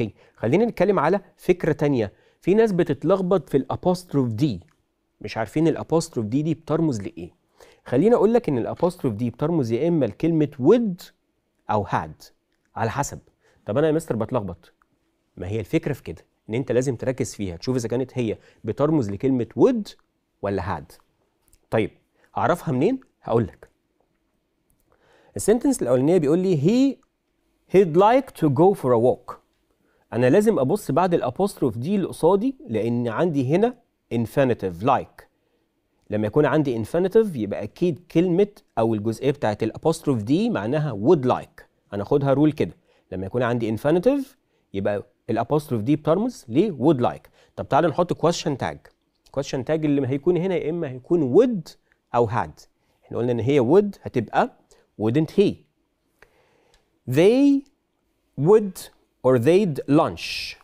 اوكي خلينا نتكلم على فكره تانية في ناس بتتلخبط في الابوستروف دي مش عارفين الابوستروف دي دي بترمز لايه خليني اقول لك ان الابوستروف دي بترمز يا اما لكلمه ود او هاد على حسب طب انا يا مستر بتلخبط ما هي الفكره في كده ان انت لازم تركز فيها تشوف اذا كانت هي بترمز لكلمه ود ولا هاد طيب هعرفها منين هقول لك السنتنس الاولانيه بيقول لي هي هيد لايك تو جو فور ا ووك انا لازم ابص بعد الابوستروف دي اللي قصادي لان عندي هنا infinitive like لما يكون عندي infinitive يبقى اكيد كلمه او الجزئيه بتاعت الابوستروف دي معناها would like هناخدها رول كده لما يكون عندي infinitive يبقى الابوستروف دي بترمز ل would like طب تعالى نحط question tag question tag اللي هيكون هنا يا اما هيكون would او had احنا قلنا ان هي would هتبقى wouldn't he they would or they'd lunch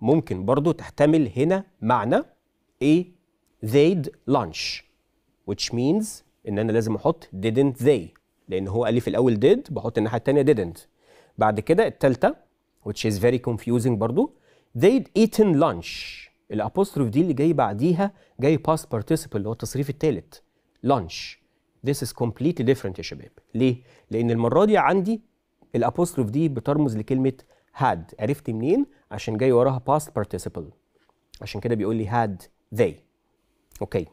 ممكن برضو تحتمل هنا معنى ايه they'd lunch which means ان انا لازم احط didn't they لان هو قال لي في الاول did بحط الناحيه الثانيه didn't بعد كده الثالثه which is very confusing برضو they'd eaten lunch الابوستروف دي اللي جاي بعديها جاي past participle اللي هو التصريف الثالث lunch this is completely different يا شباب ليه لان المره دي عندي الابوستروف دي بترمز لكلمه had عرفت منين عشان جاي وراها past participle عشان كده بيقول لي had they اوكي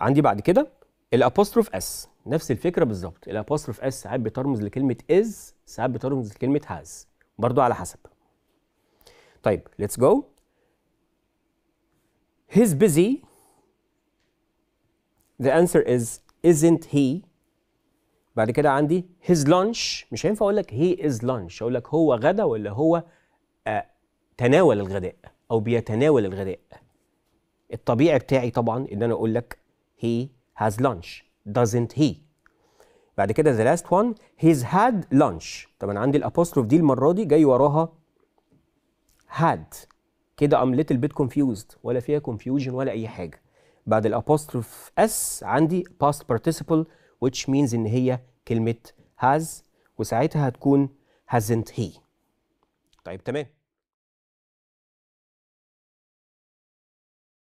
عندي بعد كده الابوستروف اس نفس الفكره بالظبط الابوستروف اس ساعات بترمز لكلمه is ساعات بترمز لكلمه has برضو على حسب طيب let's go he's busy the answer is isn't he بعد كده عندي his lunch مش هينفع اقول لك he is lunch اقول لك هو غدا ولا هو آه، تناول الغداء او بيتناول الغداء الطبيعي بتاعي طبعا ان انا اقول لك he has lunch doesn't he بعد كده the last one he's had lunch طب انا عندي الابوستروف دي المره دي جاي وراها had كده I'm little bit confused ولا فيها confusion ولا اي حاجه بعد الابوستروف s عندي past participle which means ان هي كلمة has وساعتها هتكون hasn't he طيب تمام